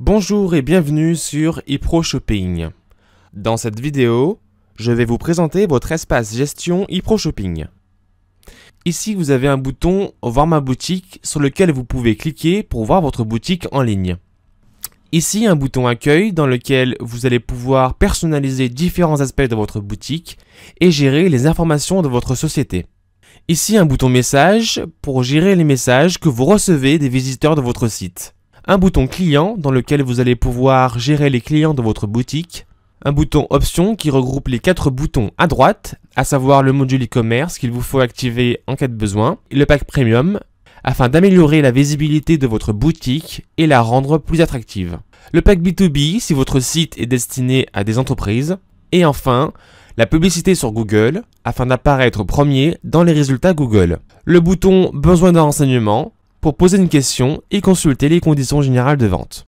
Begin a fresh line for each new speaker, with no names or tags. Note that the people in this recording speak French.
Bonjour et bienvenue sur ePro Shopping. Dans cette vidéo, je vais vous présenter votre espace gestion ePro Shopping. Ici, vous avez un bouton Voir ma boutique sur lequel vous pouvez cliquer pour voir votre boutique en ligne. Ici, un bouton Accueil dans lequel vous allez pouvoir personnaliser différents aspects de votre boutique et gérer les informations de votre société. Ici, un bouton Message pour gérer les messages que vous recevez des visiteurs de votre site un bouton client dans lequel vous allez pouvoir gérer les clients de votre boutique, un bouton option qui regroupe les quatre boutons à droite, à savoir le module e-commerce qu'il vous faut activer en cas de besoin, le pack premium, afin d'améliorer la visibilité de votre boutique et la rendre plus attractive. Le pack B2B si votre site est destiné à des entreprises. Et enfin, la publicité sur Google afin d'apparaître premier dans les résultats Google. Le bouton Besoin d'un renseignement pour poser une question et consulter les conditions générales de vente.